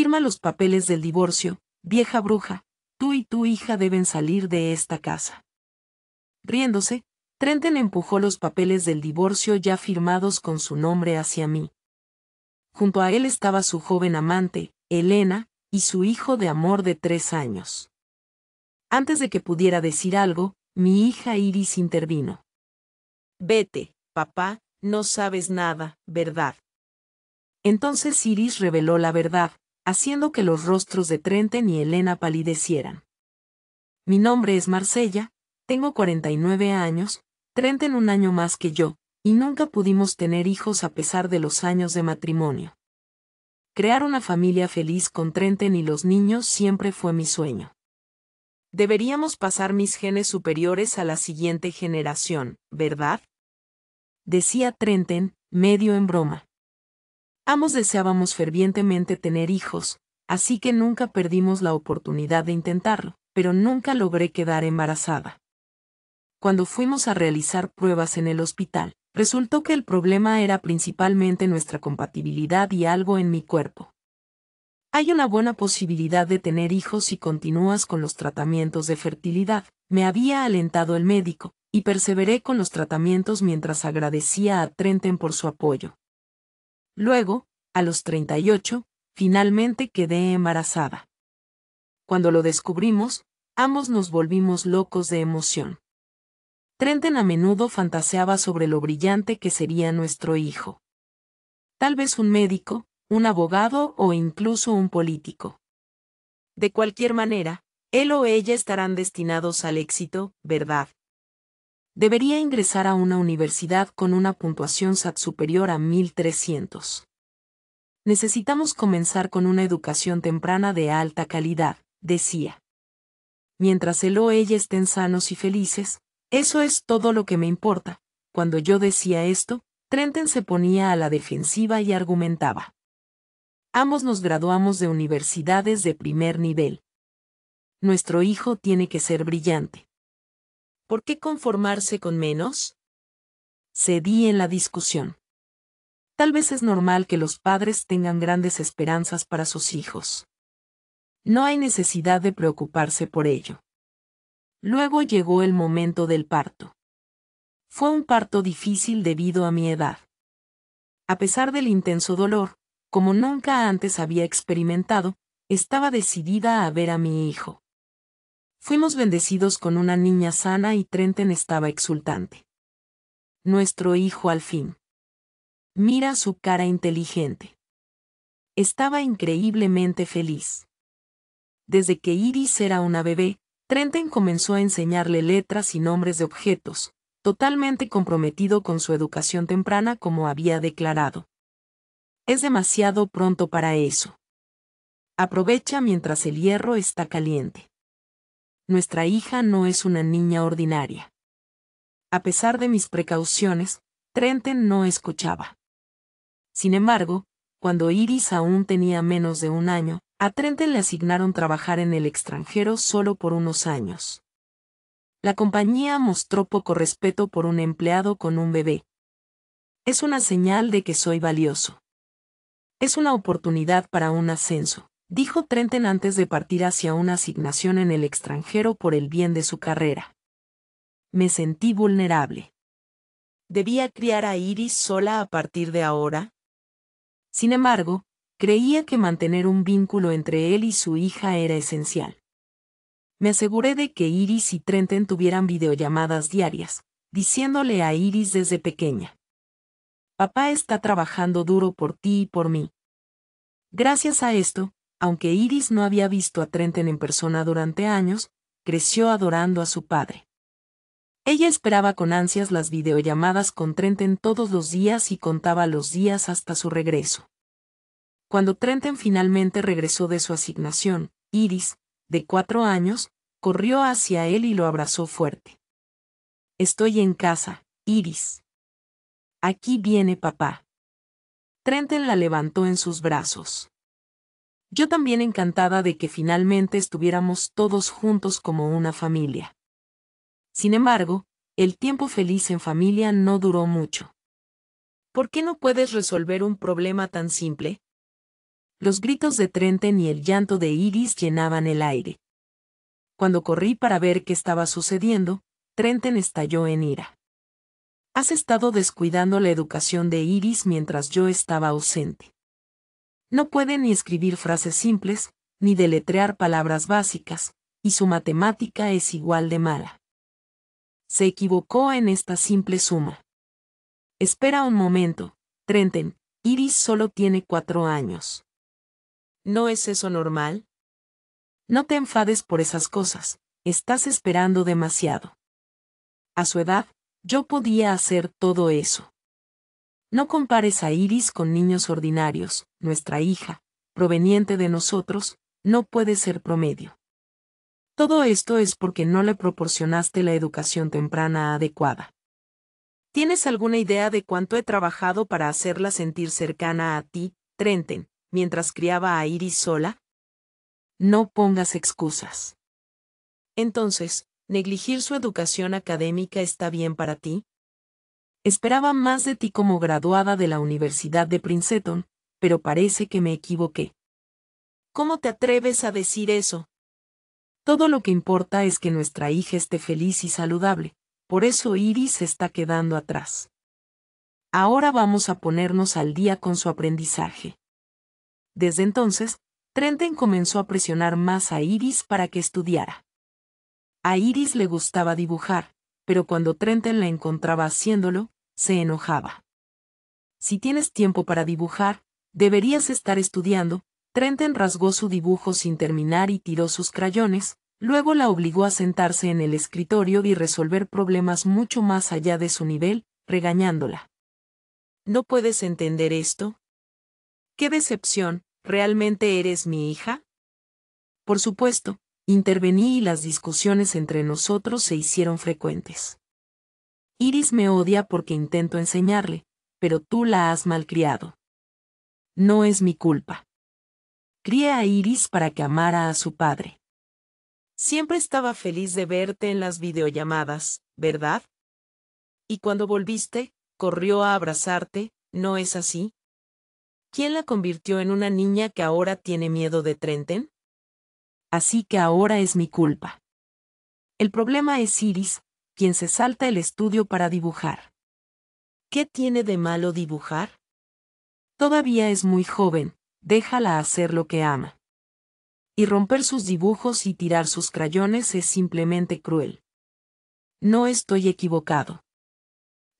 Firma los papeles del divorcio, vieja bruja, tú y tu hija deben salir de esta casa. Riéndose, Trenten empujó los papeles del divorcio ya firmados con su nombre hacia mí. Junto a él estaba su joven amante, Elena, y su hijo de amor de tres años. Antes de que pudiera decir algo, mi hija Iris intervino. Vete, papá, no sabes nada, ¿verdad? Entonces Iris reveló la verdad, haciendo que los rostros de Trenten y Elena palidecieran. Mi nombre es Marsella, tengo 49 años, Trenten un año más que yo, y nunca pudimos tener hijos a pesar de los años de matrimonio. Crear una familia feliz con Trenten y los niños siempre fue mi sueño. Deberíamos pasar mis genes superiores a la siguiente generación, ¿verdad? Decía Trenten, medio en broma. Ambos deseábamos fervientemente tener hijos, así que nunca perdimos la oportunidad de intentarlo, pero nunca logré quedar embarazada. Cuando fuimos a realizar pruebas en el hospital, resultó que el problema era principalmente nuestra compatibilidad y algo en mi cuerpo. Hay una buena posibilidad de tener hijos si continúas con los tratamientos de fertilidad, me había alentado el médico, y perseveré con los tratamientos mientras agradecía a Trenten por su apoyo. Luego, a los 38, finalmente quedé embarazada. Cuando lo descubrimos, ambos nos volvimos locos de emoción. Trenten a menudo fantaseaba sobre lo brillante que sería nuestro hijo. Tal vez un médico, un abogado o incluso un político. De cualquier manera, él o ella estarán destinados al éxito, ¿verdad? debería ingresar a una universidad con una puntuación SAT superior a 1300. Necesitamos comenzar con una educación temprana de alta calidad, decía. Mientras él o ella estén sanos y felices, eso es todo lo que me importa. Cuando yo decía esto, Trenton se ponía a la defensiva y argumentaba. Ambos nos graduamos de universidades de primer nivel. Nuestro hijo tiene que ser brillante. ¿Por qué conformarse con menos? Cedí en la discusión. Tal vez es normal que los padres tengan grandes esperanzas para sus hijos. No hay necesidad de preocuparse por ello. Luego llegó el momento del parto. Fue un parto difícil debido a mi edad. A pesar del intenso dolor, como nunca antes había experimentado, estaba decidida a ver a mi hijo. Fuimos bendecidos con una niña sana y Trenten estaba exultante. Nuestro hijo al fin. Mira su cara inteligente. Estaba increíblemente feliz. Desde que Iris era una bebé, Trenten comenzó a enseñarle letras y nombres de objetos, totalmente comprometido con su educación temprana como había declarado. Es demasiado pronto para eso. Aprovecha mientras el hierro está caliente nuestra hija no es una niña ordinaria. A pesar de mis precauciones, Trenten no escuchaba. Sin embargo, cuando Iris aún tenía menos de un año, a Trenten le asignaron trabajar en el extranjero solo por unos años. La compañía mostró poco respeto por un empleado con un bebé. Es una señal de que soy valioso. Es una oportunidad para un ascenso dijo Trenten antes de partir hacia una asignación en el extranjero por el bien de su carrera. Me sentí vulnerable. ¿Debía criar a Iris sola a partir de ahora? Sin embargo, creía que mantener un vínculo entre él y su hija era esencial. Me aseguré de que Iris y Trenten tuvieran videollamadas diarias, diciéndole a Iris desde pequeña. Papá está trabajando duro por ti y por mí. Gracias a esto, aunque Iris no había visto a Trenten en persona durante años, creció adorando a su padre. Ella esperaba con ansias las videollamadas con Trenten todos los días y contaba los días hasta su regreso. Cuando Trenten finalmente regresó de su asignación, Iris, de cuatro años, corrió hacia él y lo abrazó fuerte. Estoy en casa, Iris. Aquí viene papá. Trenten la levantó en sus brazos. Yo también encantada de que finalmente estuviéramos todos juntos como una familia. Sin embargo, el tiempo feliz en familia no duró mucho. ¿Por qué no puedes resolver un problema tan simple? Los gritos de Trenten y el llanto de Iris llenaban el aire. Cuando corrí para ver qué estaba sucediendo, Trenten estalló en ira. Has estado descuidando la educación de Iris mientras yo estaba ausente. No puede ni escribir frases simples, ni deletrear palabras básicas, y su matemática es igual de mala. Se equivocó en esta simple suma. Espera un momento, Trenten, Iris solo tiene cuatro años. ¿No es eso normal? No te enfades por esas cosas, estás esperando demasiado. A su edad, yo podía hacer todo eso. No compares a Iris con niños ordinarios, nuestra hija, proveniente de nosotros, no puede ser promedio. Todo esto es porque no le proporcionaste la educación temprana adecuada. ¿Tienes alguna idea de cuánto he trabajado para hacerla sentir cercana a ti, Trenten, mientras criaba a Iris sola? No pongas excusas. Entonces, ¿negligir su educación académica está bien para ti? Esperaba más de ti como graduada de la Universidad de Princeton, pero parece que me equivoqué. ¿Cómo te atreves a decir eso? Todo lo que importa es que nuestra hija esté feliz y saludable, por eso Iris está quedando atrás. Ahora vamos a ponernos al día con su aprendizaje. Desde entonces, Trenten comenzó a presionar más a Iris para que estudiara. A Iris le gustaba dibujar, pero cuando Trenten la encontraba haciéndolo, se enojaba. Si tienes tiempo para dibujar, deberías estar estudiando. Trenton rasgó su dibujo sin terminar y tiró sus crayones, luego la obligó a sentarse en el escritorio y resolver problemas mucho más allá de su nivel, regañándola. ¿No puedes entender esto? ¡Qué decepción! ¿Realmente eres mi hija? Por supuesto, intervení y las discusiones entre nosotros se hicieron frecuentes. Iris me odia porque intento enseñarle, pero tú la has malcriado. No es mi culpa. Crié a Iris para que amara a su padre. Siempre estaba feliz de verte en las videollamadas, ¿verdad? Y cuando volviste, corrió a abrazarte, ¿no es así? ¿Quién la convirtió en una niña que ahora tiene miedo de Trenten? Así que ahora es mi culpa. El problema es Iris, quien se salta el estudio para dibujar. ¿Qué tiene de malo dibujar? Todavía es muy joven, déjala hacer lo que ama. Y romper sus dibujos y tirar sus crayones es simplemente cruel. No estoy equivocado.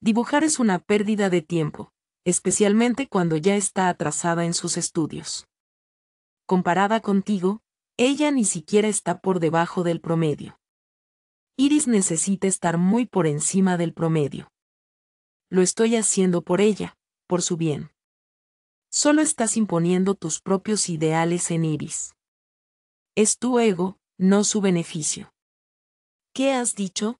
Dibujar es una pérdida de tiempo, especialmente cuando ya está atrasada en sus estudios. Comparada contigo, ella ni siquiera está por debajo del promedio. Iris necesita estar muy por encima del promedio. Lo estoy haciendo por ella, por su bien. Solo estás imponiendo tus propios ideales en Iris. Es tu ego, no su beneficio. ¿Qué has dicho?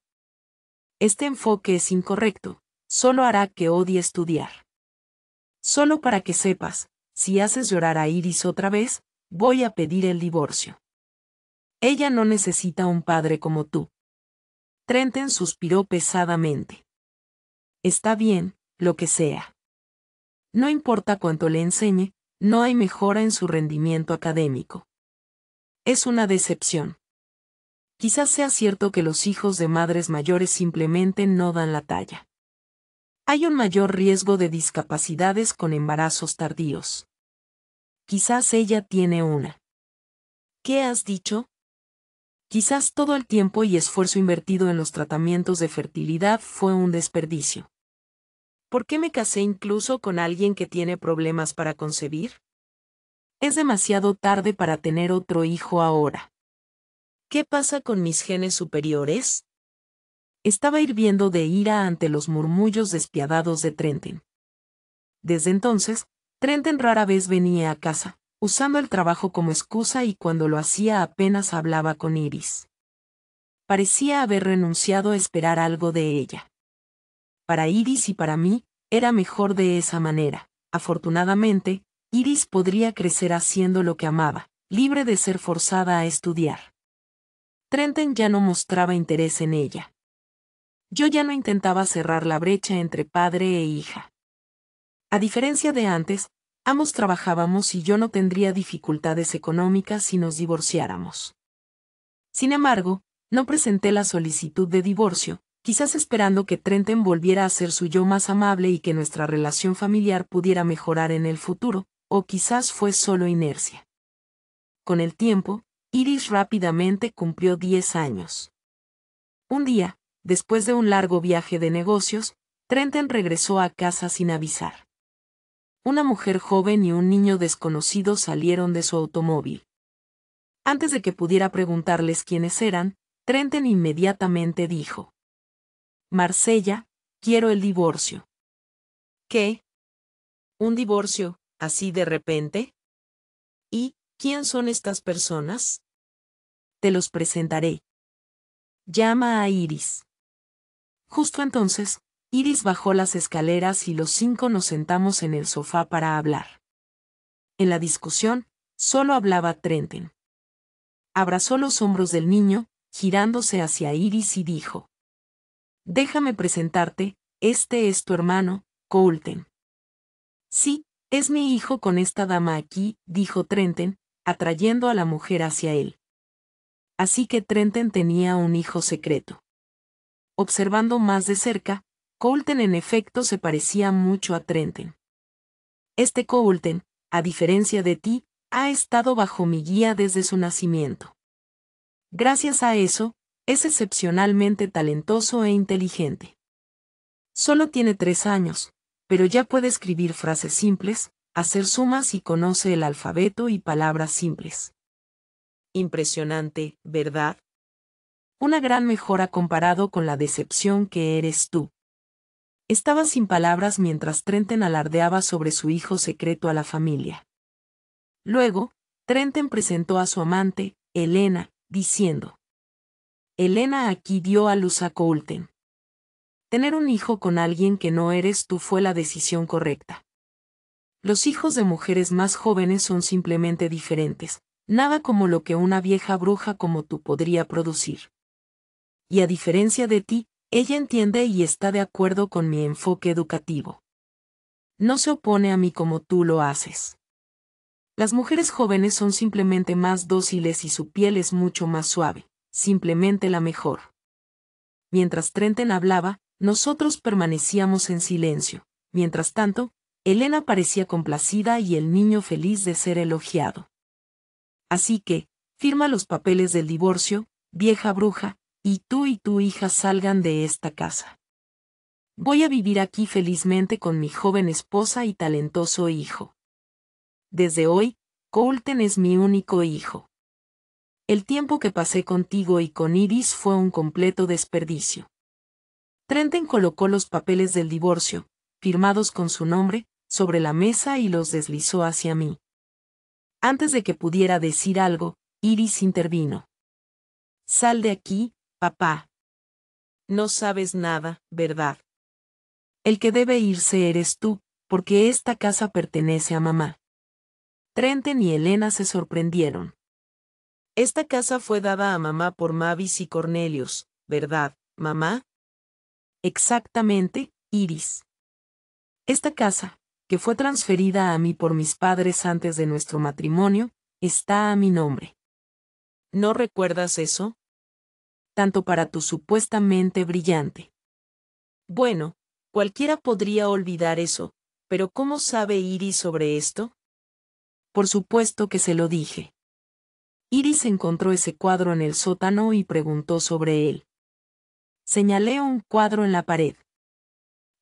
Este enfoque es incorrecto, solo hará que odie estudiar. Solo para que sepas, si haces llorar a Iris otra vez, voy a pedir el divorcio. Ella no necesita un padre como tú. Trenten suspiró pesadamente. Está bien, lo que sea. No importa cuánto le enseñe, no hay mejora en su rendimiento académico. Es una decepción. Quizás sea cierto que los hijos de madres mayores simplemente no dan la talla. Hay un mayor riesgo de discapacidades con embarazos tardíos. Quizás ella tiene una. ¿Qué has dicho? Quizás todo el tiempo y esfuerzo invertido en los tratamientos de fertilidad fue un desperdicio. ¿Por qué me casé incluso con alguien que tiene problemas para concebir? Es demasiado tarde para tener otro hijo ahora. ¿Qué pasa con mis genes superiores? Estaba hirviendo de ira ante los murmullos despiadados de Trenten. Desde entonces, Trenten rara vez venía a casa, usando el trabajo como excusa y cuando lo hacía apenas hablaba con Iris. Parecía haber renunciado a esperar algo de ella. Para Iris y para mí, era mejor de esa manera. Afortunadamente, Iris podría crecer haciendo lo que amaba, libre de ser forzada a estudiar. Trenten ya no mostraba interés en ella. Yo ya no intentaba cerrar la brecha entre padre e hija. A diferencia de antes, Ambos trabajábamos y yo no tendría dificultades económicas si nos divorciáramos. Sin embargo, no presenté la solicitud de divorcio, quizás esperando que Trenten volviera a ser su yo más amable y que nuestra relación familiar pudiera mejorar en el futuro, o quizás fue solo inercia. Con el tiempo, Iris rápidamente cumplió 10 años. Un día, después de un largo viaje de negocios, Trenten regresó a casa sin avisar una mujer joven y un niño desconocido salieron de su automóvil. Antes de que pudiera preguntarles quiénes eran, Trenten inmediatamente dijo. Marsella, quiero el divorcio. ¿Qué? ¿Un divorcio, así de repente? ¿Y quién son estas personas? Te los presentaré. Llama a Iris. Justo entonces, Iris bajó las escaleras y los cinco nos sentamos en el sofá para hablar. En la discusión, solo hablaba Trenten. Abrazó los hombros del niño, girándose hacia Iris y dijo. Déjame presentarte, este es tu hermano, Coulten. Sí, es mi hijo con esta dama aquí, dijo Trenten, atrayendo a la mujer hacia él. Así que Trenten tenía un hijo secreto. Observando más de cerca, Coulton en efecto se parecía mucho a Trenten. Este Colten, a diferencia de ti, ha estado bajo mi guía desde su nacimiento. Gracias a eso, es excepcionalmente talentoso e inteligente. Solo tiene tres años, pero ya puede escribir frases simples, hacer sumas y conoce el alfabeto y palabras simples. Impresionante, ¿verdad? Una gran mejora comparado con la decepción que eres tú. Estaba sin palabras mientras Trenten alardeaba sobre su hijo secreto a la familia. Luego, Trenten presentó a su amante, Elena, diciendo, Elena aquí dio a luz a Coulten. Tener un hijo con alguien que no eres tú fue la decisión correcta. Los hijos de mujeres más jóvenes son simplemente diferentes, nada como lo que una vieja bruja como tú podría producir. Y a diferencia de ti, ella entiende y está de acuerdo con mi enfoque educativo. No se opone a mí como tú lo haces. Las mujeres jóvenes son simplemente más dóciles y su piel es mucho más suave, simplemente la mejor. Mientras Trenten hablaba, nosotros permanecíamos en silencio. Mientras tanto, Elena parecía complacida y el niño feliz de ser elogiado. Así que, firma los papeles del divorcio, vieja bruja, y tú y tu hija salgan de esta casa. Voy a vivir aquí felizmente con mi joven esposa y talentoso hijo. Desde hoy, Colten es mi único hijo. El tiempo que pasé contigo y con Iris fue un completo desperdicio. Trenten colocó los papeles del divorcio, firmados con su nombre, sobre la mesa y los deslizó hacia mí. Antes de que pudiera decir algo, Iris intervino. Sal de aquí, Papá. No sabes nada, ¿verdad? El que debe irse eres tú, porque esta casa pertenece a mamá. Trenten y Elena se sorprendieron. Esta casa fue dada a mamá por Mavis y Cornelius, ¿verdad, mamá? Exactamente, Iris. Esta casa, que fue transferida a mí por mis padres antes de nuestro matrimonio, está a mi nombre. ¿No recuerdas eso? tanto para tu supuestamente brillante. Bueno, cualquiera podría olvidar eso, pero ¿cómo sabe Iris sobre esto? Por supuesto que se lo dije. Iris encontró ese cuadro en el sótano y preguntó sobre él. Señalé un cuadro en la pared.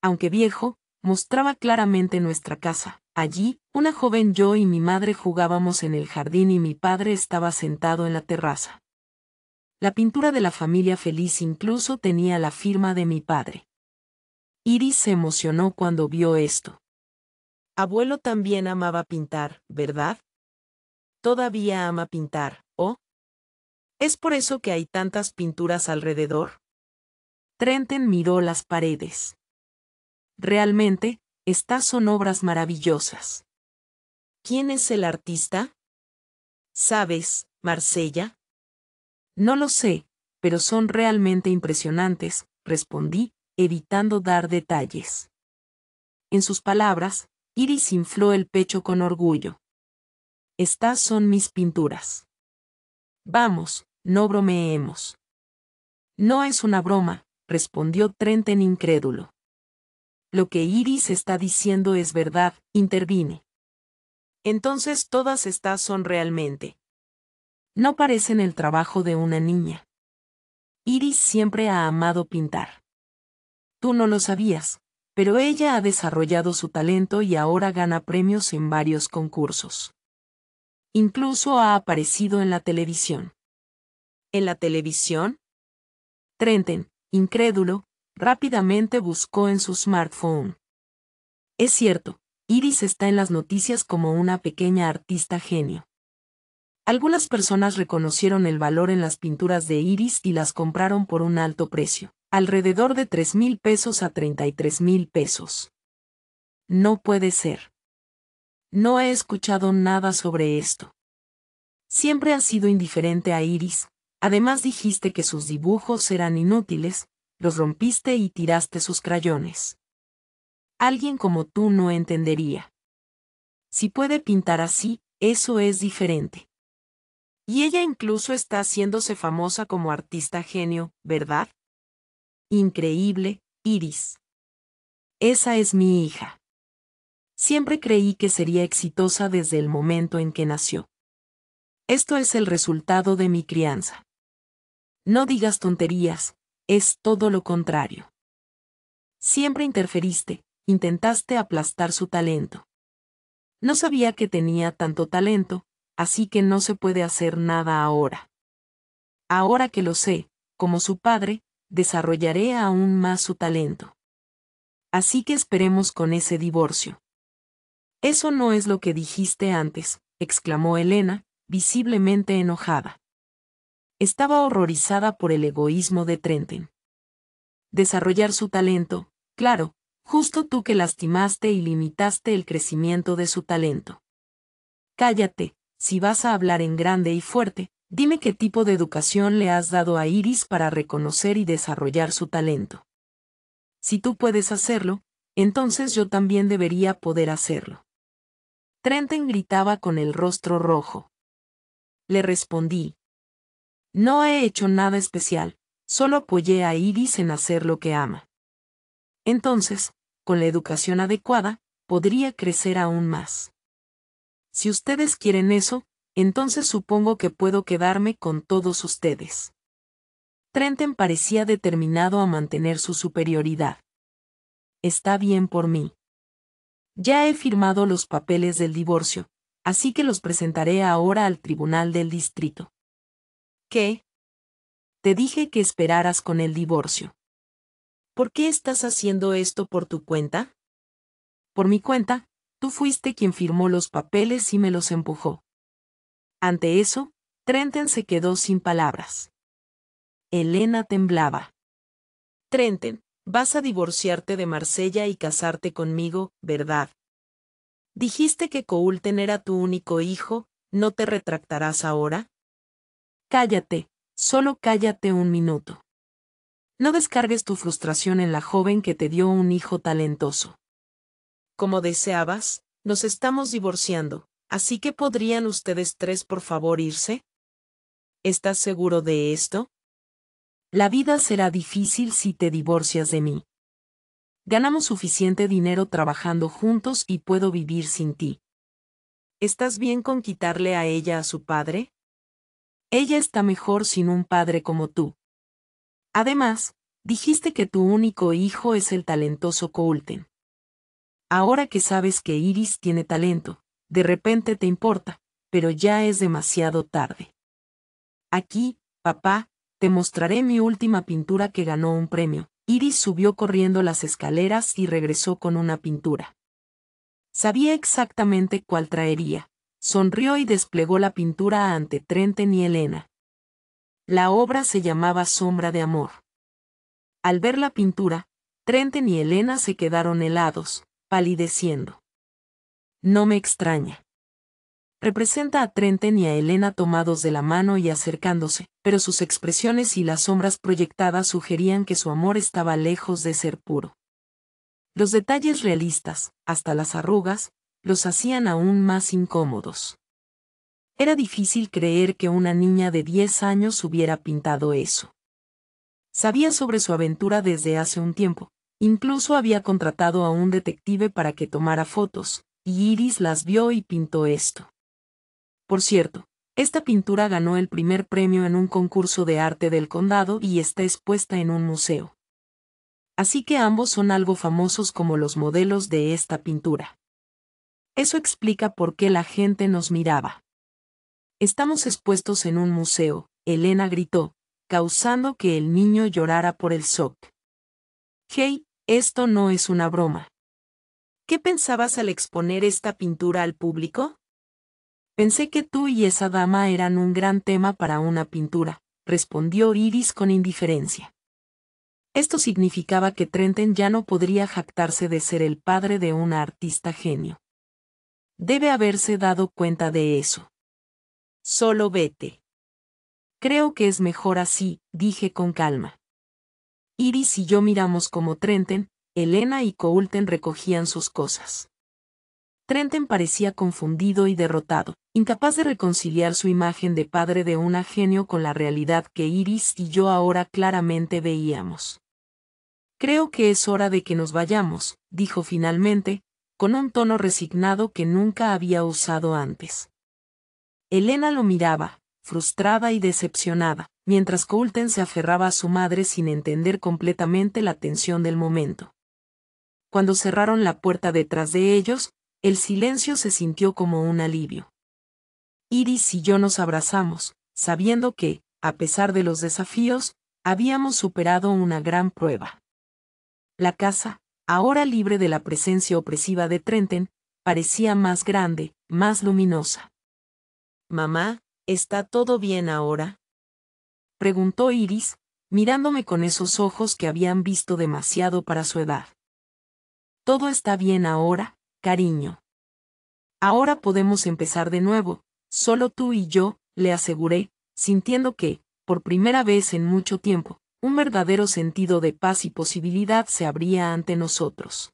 Aunque viejo, mostraba claramente nuestra casa. Allí, una joven yo y mi madre jugábamos en el jardín y mi padre estaba sentado en la terraza. La pintura de la familia feliz incluso tenía la firma de mi padre. Iris se emocionó cuando vio esto. Abuelo también amaba pintar, ¿verdad? Todavía ama pintar, ¿oh? ¿Es por eso que hay tantas pinturas alrededor? Trenten miró las paredes. Realmente, estas son obras maravillosas. ¿Quién es el artista? Sabes, Marsella, no lo sé, pero son realmente impresionantes, respondí, evitando dar detalles. En sus palabras, Iris infló el pecho con orgullo. Estas son mis pinturas. Vamos, no bromeemos. No es una broma, respondió Trent en incrédulo. Lo que Iris está diciendo es verdad, intervine. Entonces todas estas son realmente, no parecen el trabajo de una niña. Iris siempre ha amado pintar. Tú no lo sabías, pero ella ha desarrollado su talento y ahora gana premios en varios concursos. Incluso ha aparecido en la televisión. ¿En la televisión? Trenten, incrédulo, rápidamente buscó en su smartphone. Es cierto, Iris está en las noticias como una pequeña artista genio. Algunas personas reconocieron el valor en las pinturas de Iris y las compraron por un alto precio, alrededor de 3.000 mil pesos a 33 mil pesos. No puede ser. No he escuchado nada sobre esto. Siempre has sido indiferente a Iris, además dijiste que sus dibujos eran inútiles, los rompiste y tiraste sus crayones. Alguien como tú no entendería. Si puede pintar así, eso es diferente. Y ella incluso está haciéndose famosa como artista genio, ¿verdad? Increíble, Iris. Esa es mi hija. Siempre creí que sería exitosa desde el momento en que nació. Esto es el resultado de mi crianza. No digas tonterías, es todo lo contrario. Siempre interferiste, intentaste aplastar su talento. No sabía que tenía tanto talento, así que no se puede hacer nada ahora. Ahora que lo sé, como su padre, desarrollaré aún más su talento. Así que esperemos con ese divorcio. Eso no es lo que dijiste antes, exclamó Elena, visiblemente enojada. Estaba horrorizada por el egoísmo de Trenten. Desarrollar su talento, claro, justo tú que lastimaste y limitaste el crecimiento de su talento. Cállate, si vas a hablar en grande y fuerte, dime qué tipo de educación le has dado a Iris para reconocer y desarrollar su talento. Si tú puedes hacerlo, entonces yo también debería poder hacerlo. Trenten gritaba con el rostro rojo. Le respondí. No he hecho nada especial, solo apoyé a Iris en hacer lo que ama. Entonces, con la educación adecuada, podría crecer aún más. Si ustedes quieren eso, entonces supongo que puedo quedarme con todos ustedes. Trenten parecía determinado a mantener su superioridad. Está bien por mí. Ya he firmado los papeles del divorcio, así que los presentaré ahora al tribunal del distrito. ¿Qué? Te dije que esperaras con el divorcio. ¿Por qué estás haciendo esto por tu cuenta? Por mi cuenta, fuiste quien firmó los papeles y me los empujó. Ante eso, Trenten se quedó sin palabras. Elena temblaba. Trenten, vas a divorciarte de Marsella y casarte conmigo, ¿verdad? Dijiste que Coulten era tu único hijo, ¿no te retractarás ahora? Cállate, solo cállate un minuto. No descargues tu frustración en la joven que te dio un hijo talentoso como deseabas, nos estamos divorciando, así que podrían ustedes tres por favor irse? ¿Estás seguro de esto? La vida será difícil si te divorcias de mí. Ganamos suficiente dinero trabajando juntos y puedo vivir sin ti. ¿Estás bien con quitarle a ella a su padre? Ella está mejor sin un padre como tú. Además, dijiste que tu único hijo es el talentoso Coulten. Ahora que sabes que Iris tiene talento, de repente te importa, pero ya es demasiado tarde. Aquí, papá, te mostraré mi última pintura que ganó un premio. Iris subió corriendo las escaleras y regresó con una pintura. Sabía exactamente cuál traería. Sonrió y desplegó la pintura ante Trenten y Elena. La obra se llamaba Sombra de Amor. Al ver la pintura, Trenten y Elena se quedaron helados, palideciendo. No me extraña. Representa a Trenten y a Elena tomados de la mano y acercándose, pero sus expresiones y las sombras proyectadas sugerían que su amor estaba lejos de ser puro. Los detalles realistas, hasta las arrugas, los hacían aún más incómodos. Era difícil creer que una niña de 10 años hubiera pintado eso. Sabía sobre su aventura desde hace un tiempo, Incluso había contratado a un detective para que tomara fotos, y Iris las vio y pintó esto. Por cierto, esta pintura ganó el primer premio en un concurso de arte del condado y está expuesta en un museo. Así que ambos son algo famosos como los modelos de esta pintura. Eso explica por qué la gente nos miraba. Estamos expuestos en un museo, Elena gritó, causando que el niño llorara por el shock. Hey, esto no es una broma. ¿Qué pensabas al exponer esta pintura al público? Pensé que tú y esa dama eran un gran tema para una pintura, respondió Iris con indiferencia. Esto significaba que Trenten ya no podría jactarse de ser el padre de un artista genio. Debe haberse dado cuenta de eso. Solo vete. Creo que es mejor así, dije con calma. Iris y yo miramos como Trenten, Elena y Coulten recogían sus cosas. Trenten parecía confundido y derrotado, incapaz de reconciliar su imagen de padre de un genio con la realidad que Iris y yo ahora claramente veíamos. Creo que es hora de que nos vayamos, dijo finalmente, con un tono resignado que nunca había usado antes. Elena lo miraba, frustrada y decepcionada, mientras Coulten se aferraba a su madre sin entender completamente la tensión del momento. Cuando cerraron la puerta detrás de ellos, el silencio se sintió como un alivio. Iris y yo nos abrazamos, sabiendo que, a pesar de los desafíos, habíamos superado una gran prueba. La casa, ahora libre de la presencia opresiva de Trenten, parecía más grande, más luminosa. Mamá, ¿está todo bien ahora? preguntó Iris, mirándome con esos ojos que habían visto demasiado para su edad. Todo está bien ahora, cariño. Ahora podemos empezar de nuevo, solo tú y yo, le aseguré, sintiendo que, por primera vez en mucho tiempo, un verdadero sentido de paz y posibilidad se abría ante nosotros.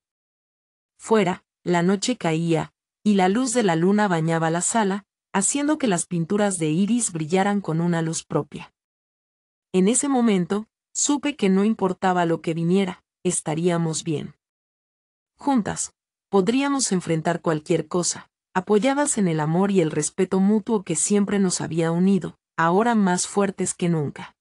Fuera, la noche caía, y la luz de la luna bañaba la sala, haciendo que las pinturas de iris brillaran con una luz propia. En ese momento, supe que no importaba lo que viniera, estaríamos bien. Juntas, podríamos enfrentar cualquier cosa, apoyadas en el amor y el respeto mutuo que siempre nos había unido, ahora más fuertes que nunca.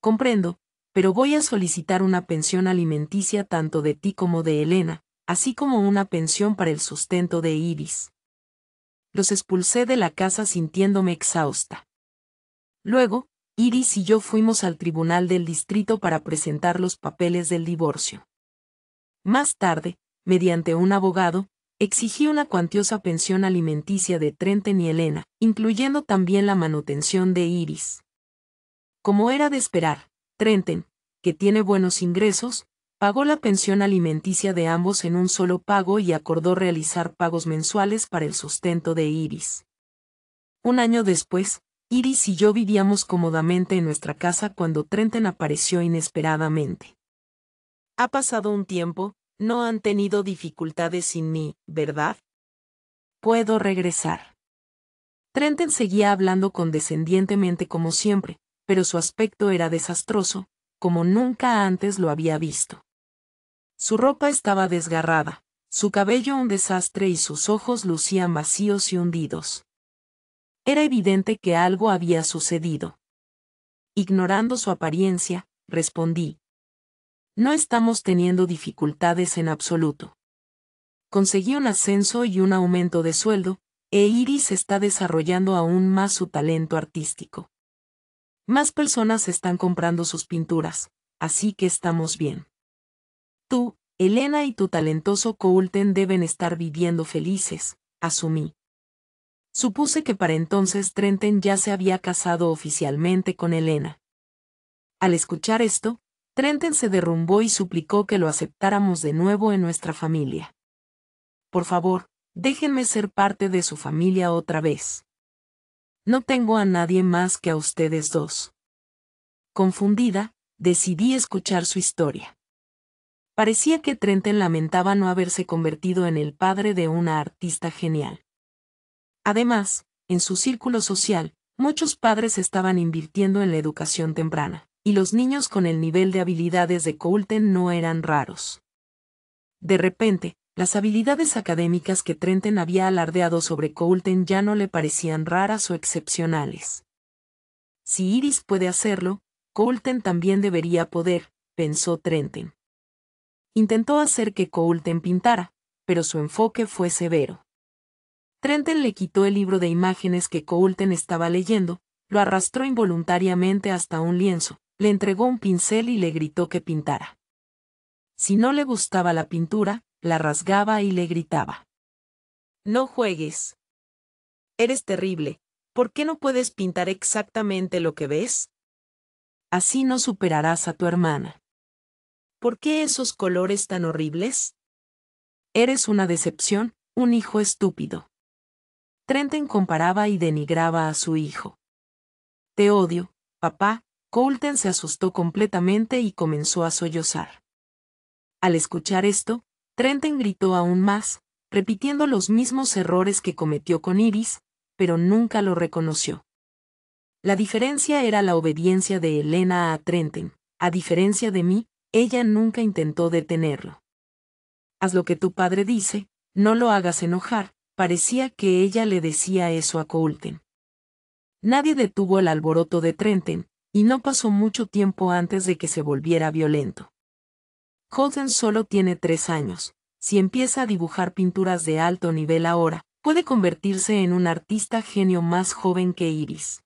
Comprendo, pero voy a solicitar una pensión alimenticia tanto de ti como de Elena, así como una pensión para el sustento de Iris. Los expulsé de la casa sintiéndome exhausta. Luego, Iris y yo fuimos al tribunal del distrito para presentar los papeles del divorcio. Más tarde, mediante un abogado, exigí una cuantiosa pensión alimenticia de Trenten y Elena, incluyendo también la manutención de Iris. Como era de esperar, Trenten, que tiene buenos ingresos, pagó la pensión alimenticia de ambos en un solo pago y acordó realizar pagos mensuales para el sustento de Iris. Un año después, Iris y yo vivíamos cómodamente en nuestra casa cuando Trenten apareció inesperadamente. Ha pasado un tiempo, no han tenido dificultades sin mí, ¿verdad? Puedo regresar. Trenten seguía hablando condescendientemente como siempre, pero su aspecto era desastroso, como nunca antes lo había visto. Su ropa estaba desgarrada, su cabello un desastre y sus ojos lucían vacíos y hundidos. Era evidente que algo había sucedido. Ignorando su apariencia, respondí. No estamos teniendo dificultades en absoluto. Conseguí un ascenso y un aumento de sueldo, e Iris está desarrollando aún más su talento artístico. Más personas están comprando sus pinturas, así que estamos bien. Tú, Elena y tu talentoso Coulten deben estar viviendo felices, asumí. Supuse que para entonces Trenten ya se había casado oficialmente con Elena. Al escuchar esto, Trenten se derrumbó y suplicó que lo aceptáramos de nuevo en nuestra familia. Por favor, déjenme ser parte de su familia otra vez. No tengo a nadie más que a ustedes dos. Confundida, decidí escuchar su historia. Parecía que Trenten lamentaba no haberse convertido en el padre de una artista genial. Además, en su círculo social, muchos padres estaban invirtiendo en la educación temprana, y los niños con el nivel de habilidades de Coulten no eran raros. De repente, las habilidades académicas que Trenten había alardeado sobre Coulten ya no le parecían raras o excepcionales. Si Iris puede hacerlo, Coulten también debería poder, pensó Trenten. Intentó hacer que Coulten pintara, pero su enfoque fue severo. Trenten le quitó el libro de imágenes que Coulten estaba leyendo, lo arrastró involuntariamente hasta un lienzo, le entregó un pincel y le gritó que pintara. Si no le gustaba la pintura, la rasgaba y le gritaba. No juegues. Eres terrible. ¿Por qué no puedes pintar exactamente lo que ves? Así no superarás a tu hermana. ¿Por qué esos colores tan horribles? Eres una decepción, un hijo estúpido. Trenten comparaba y denigraba a su hijo. Te odio, papá, Colton se asustó completamente y comenzó a sollozar. Al escuchar esto, Trenten gritó aún más, repitiendo los mismos errores que cometió con Iris, pero nunca lo reconoció. La diferencia era la obediencia de Elena a Trenten, A diferencia de mí, ella nunca intentó detenerlo. Haz lo que tu padre dice, no lo hagas enojar, parecía que ella le decía eso a Coulten. Nadie detuvo el alboroto de Trenten y no pasó mucho tiempo antes de que se volviera violento. Colton solo tiene tres años. Si empieza a dibujar pinturas de alto nivel ahora, puede convertirse en un artista genio más joven que Iris.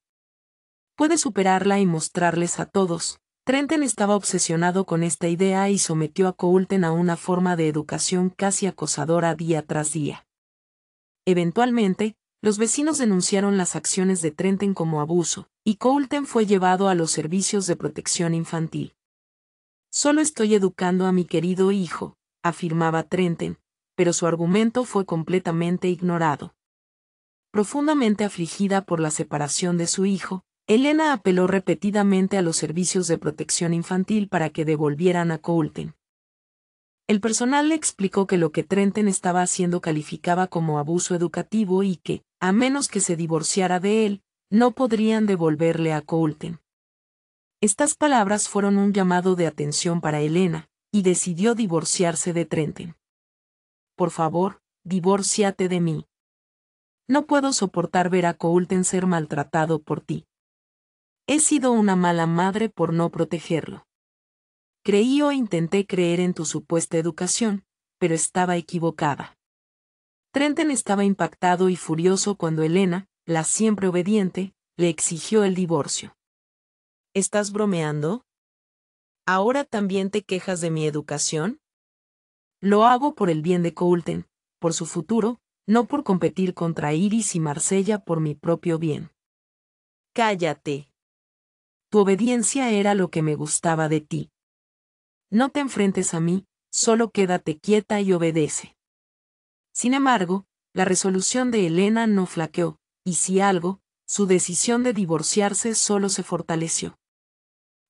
Puede superarla y mostrarles a todos. Trenten estaba obsesionado con esta idea y sometió a Coulten a una forma de educación casi acosadora día tras día. Eventualmente, los vecinos denunciaron las acciones de Trenten como abuso, y Coulten fue llevado a los servicios de protección infantil. Solo estoy educando a mi querido hijo, afirmaba Trenten, pero su argumento fue completamente ignorado. Profundamente afligida por la separación de su hijo, Elena apeló repetidamente a los servicios de protección infantil para que devolvieran a Coulten. El personal le explicó que lo que Trenten estaba haciendo calificaba como abuso educativo y que, a menos que se divorciara de él, no podrían devolverle a Coulten. Estas palabras fueron un llamado de atención para Elena, y decidió divorciarse de Trenten. Por favor, divorciate de mí. No puedo soportar ver a Coulten ser maltratado por ti. He sido una mala madre por no protegerlo. Creí o intenté creer en tu supuesta educación, pero estaba equivocada. Trenten estaba impactado y furioso cuando Elena, la siempre obediente, le exigió el divorcio. ¿Estás bromeando? ¿Ahora también te quejas de mi educación? Lo hago por el bien de Coulten, por su futuro, no por competir contra Iris y Marsella por mi propio bien. Cállate. Tu obediencia era lo que me gustaba de ti. No te enfrentes a mí, solo quédate quieta y obedece. Sin embargo, la resolución de Elena no flaqueó, y si algo, su decisión de divorciarse solo se fortaleció.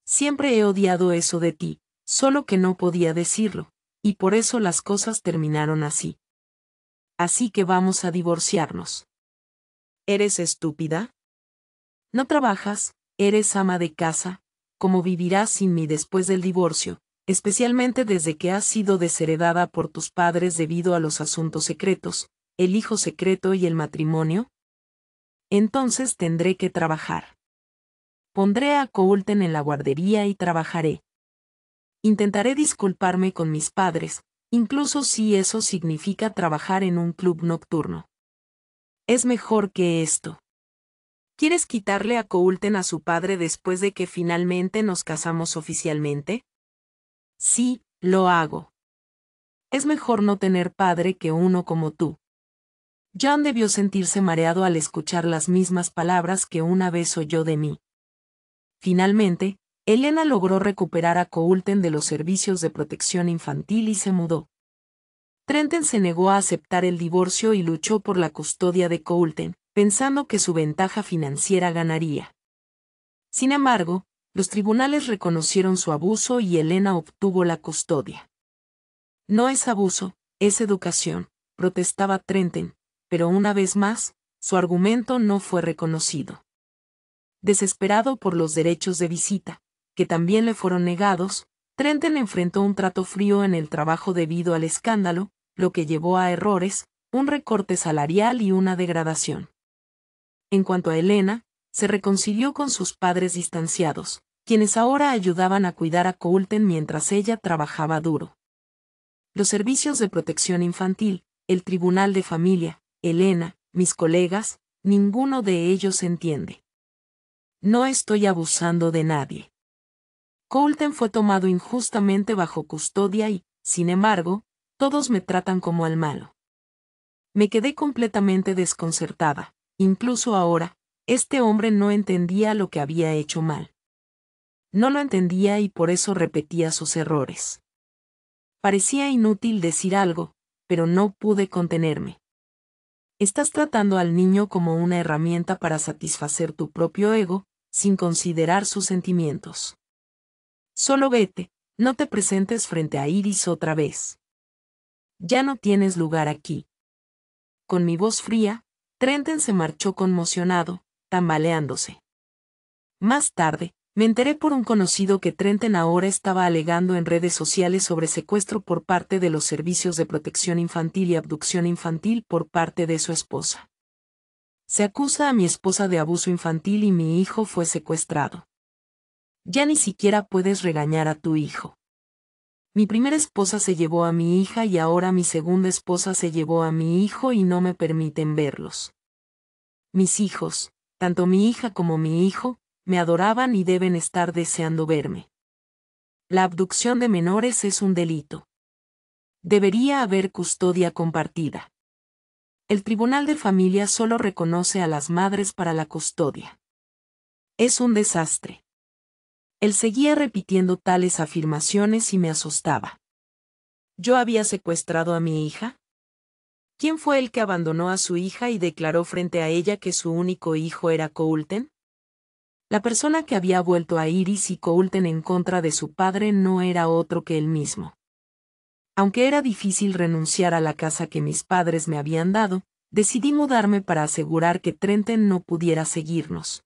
Siempre he odiado eso de ti, solo que no podía decirlo, y por eso las cosas terminaron así. Así que vamos a divorciarnos. ¿Eres estúpida? No trabajas, eres ama de casa, ¿cómo vivirás sin mí después del divorcio? especialmente desde que has sido desheredada por tus padres debido a los asuntos secretos, el hijo secreto y el matrimonio? Entonces tendré que trabajar. Pondré a Coulten en la guardería y trabajaré. Intentaré disculparme con mis padres, incluso si eso significa trabajar en un club nocturno. Es mejor que esto. ¿Quieres quitarle a Coulten a su padre después de que finalmente nos casamos oficialmente? Sí, lo hago. Es mejor no tener padre que uno como tú. John debió sentirse mareado al escuchar las mismas palabras que una vez oyó de mí. Finalmente, Elena logró recuperar a Coulten de los servicios de protección infantil y se mudó. Trenten se negó a aceptar el divorcio y luchó por la custodia de Coulten, pensando que su ventaja financiera ganaría. Sin embargo, los tribunales reconocieron su abuso y Elena obtuvo la custodia. No es abuso, es educación, protestaba Trenten, pero una vez más, su argumento no fue reconocido. Desesperado por los derechos de visita, que también le fueron negados, Trenten enfrentó un trato frío en el trabajo debido al escándalo, lo que llevó a errores, un recorte salarial y una degradación. En cuanto a Elena, se reconcilió con sus padres distanciados, quienes ahora ayudaban a cuidar a Coulten mientras ella trabajaba duro. Los servicios de protección infantil, el tribunal de familia, Elena, mis colegas, ninguno de ellos entiende. No estoy abusando de nadie. Coulten fue tomado injustamente bajo custodia y, sin embargo, todos me tratan como al malo. Me quedé completamente desconcertada, incluso ahora, este hombre no entendía lo que había hecho mal. No lo entendía y por eso repetía sus errores. Parecía inútil decir algo, pero no pude contenerme. Estás tratando al niño como una herramienta para satisfacer tu propio ego, sin considerar sus sentimientos. Solo vete, no te presentes frente a Iris otra vez. Ya no tienes lugar aquí. Con mi voz fría, Trenten se marchó conmocionado, tambaleándose. Más tarde, me enteré por un conocido que Trenten ahora estaba alegando en redes sociales sobre secuestro por parte de los servicios de protección infantil y abducción infantil por parte de su esposa. Se acusa a mi esposa de abuso infantil y mi hijo fue secuestrado. Ya ni siquiera puedes regañar a tu hijo. Mi primera esposa se llevó a mi hija y ahora mi segunda esposa se llevó a mi hijo y no me permiten verlos. Mis hijos, tanto mi hija como mi hijo, me adoraban y deben estar deseando verme. La abducción de menores es un delito. Debería haber custodia compartida. El Tribunal de Familia solo reconoce a las madres para la custodia. Es un desastre. Él seguía repitiendo tales afirmaciones y me asustaba. ¿Yo había secuestrado a mi hija? ¿Quién fue el que abandonó a su hija y declaró frente a ella que su único hijo era Coulten? La persona que había vuelto a Iris y Coulten en contra de su padre no era otro que él mismo. Aunque era difícil renunciar a la casa que mis padres me habían dado, decidí mudarme para asegurar que Trenten no pudiera seguirnos.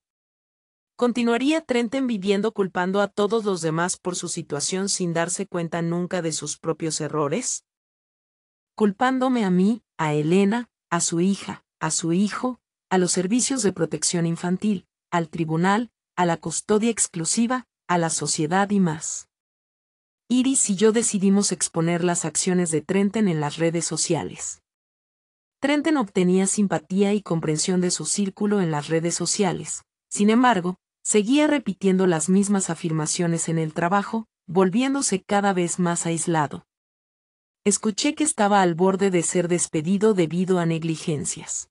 Continuaría Trenten viviendo culpando a todos los demás por su situación sin darse cuenta nunca de sus propios errores? Culpándome a mí, a Elena, a su hija, a su hijo, a los servicios de protección infantil, al tribunal, a la custodia exclusiva, a la sociedad y más. Iris y yo decidimos exponer las acciones de Trenten en las redes sociales. Trenten obtenía simpatía y comprensión de su círculo en las redes sociales, sin embargo, seguía repitiendo las mismas afirmaciones en el trabajo, volviéndose cada vez más aislado. Escuché que estaba al borde de ser despedido debido a negligencias.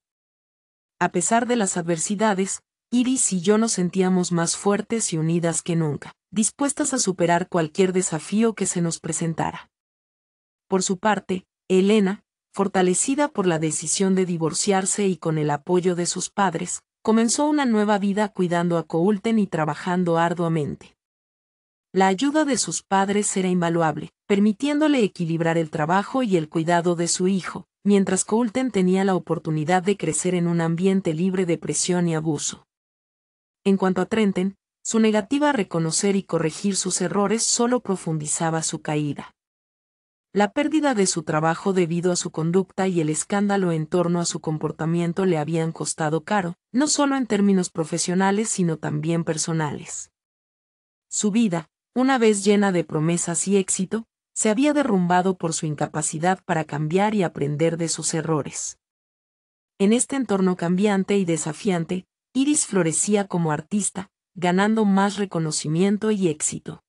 A pesar de las adversidades, Iris y yo nos sentíamos más fuertes y unidas que nunca, dispuestas a superar cualquier desafío que se nos presentara. Por su parte, Elena, fortalecida por la decisión de divorciarse y con el apoyo de sus padres, comenzó una nueva vida cuidando a Coulten y trabajando arduamente. La ayuda de sus padres era invaluable, permitiéndole equilibrar el trabajo y el cuidado de su hijo, mientras Coulten tenía la oportunidad de crecer en un ambiente libre de presión y abuso. En cuanto a Trenten, su negativa a reconocer y corregir sus errores solo profundizaba su caída. La pérdida de su trabajo debido a su conducta y el escándalo en torno a su comportamiento le habían costado caro, no solo en términos profesionales sino también personales. Su vida, una vez llena de promesas y éxito, se había derrumbado por su incapacidad para cambiar y aprender de sus errores. En este entorno cambiante y desafiante, Iris florecía como artista, ganando más reconocimiento y éxito.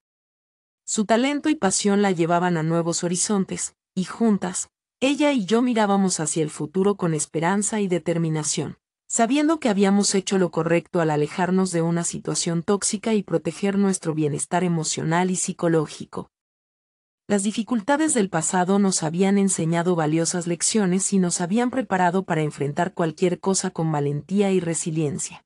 Su talento y pasión la llevaban a nuevos horizontes, y juntas, ella y yo mirábamos hacia el futuro con esperanza y determinación, sabiendo que habíamos hecho lo correcto al alejarnos de una situación tóxica y proteger nuestro bienestar emocional y psicológico. Las dificultades del pasado nos habían enseñado valiosas lecciones y nos habían preparado para enfrentar cualquier cosa con valentía y resiliencia.